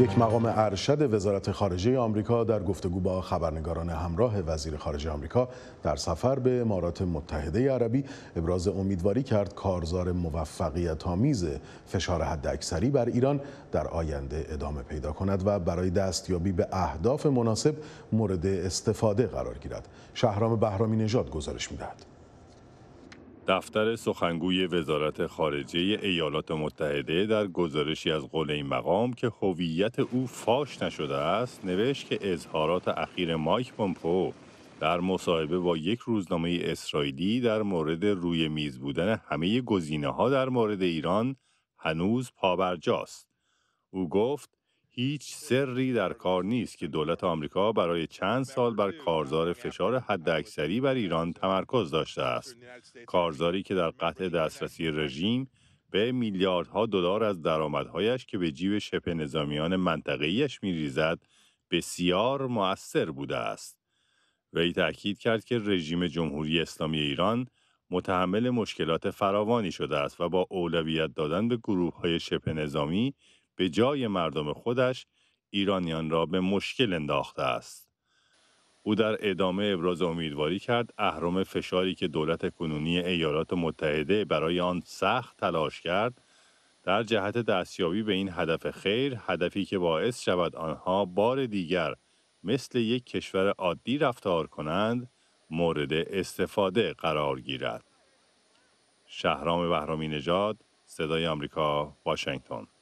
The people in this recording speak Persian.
یک مقام ارشد وزارت خارجه آمریکا در گفتگو با خبرنگاران همراه وزیر خارجه آمریکا در سفر به امارات متحده عربی ابراز امیدواری کرد کارزار موفقیت آمیز فشار حداکثری بر ایران در آینده ادامه پیدا کند و برای دستیابی به اهداف مناسب مورد استفاده قرار گیرد شهرام بهرامی نژاد گزارش میدهد دفتر سخنگوی وزارت خارجه ایالات متحده در گزارشی از قول این مقام که هویت او فاش نشده است نوشت که اظهارات اخیر مایک پومپو در مصاحبه با یک روزنامه اسرائیلی در مورد روی میز بودن همه گزینه ها در مورد ایران هنوز پابرجاست. او گفت هیچ سری در کار نیست که دولت آمریکا برای چند سال بر کارزار فشار حداکثری بر ایران تمرکز داشته است کارزاری که در قطع دسترسی رژیم به میلیاردها دلار از درآمدهایش که به جیب شبه نظامیان منطقه‌ایش می‌ریزد بسیار مؤثر بوده است وی تأکید کرد که رژیم جمهوری اسلامی ایران متحمل مشکلات فراوانی شده است و با اولویت دادن به گروه های شبه نظامی به جای مردم خودش ایرانیان را به مشکل انداخته است. او در ادامه ابراز امیدواری کرد اهرام فشاری که دولت کنونی ایالات متحده برای آن سخت تلاش کرد در جهت دستیابی به این هدف خیر هدفی که باعث شود آنها بار دیگر مثل یک کشور عادی رفتار کنند مورد استفاده قرار گیرد شهرام بهرامی نژاد صدای آمریکا واشنگتن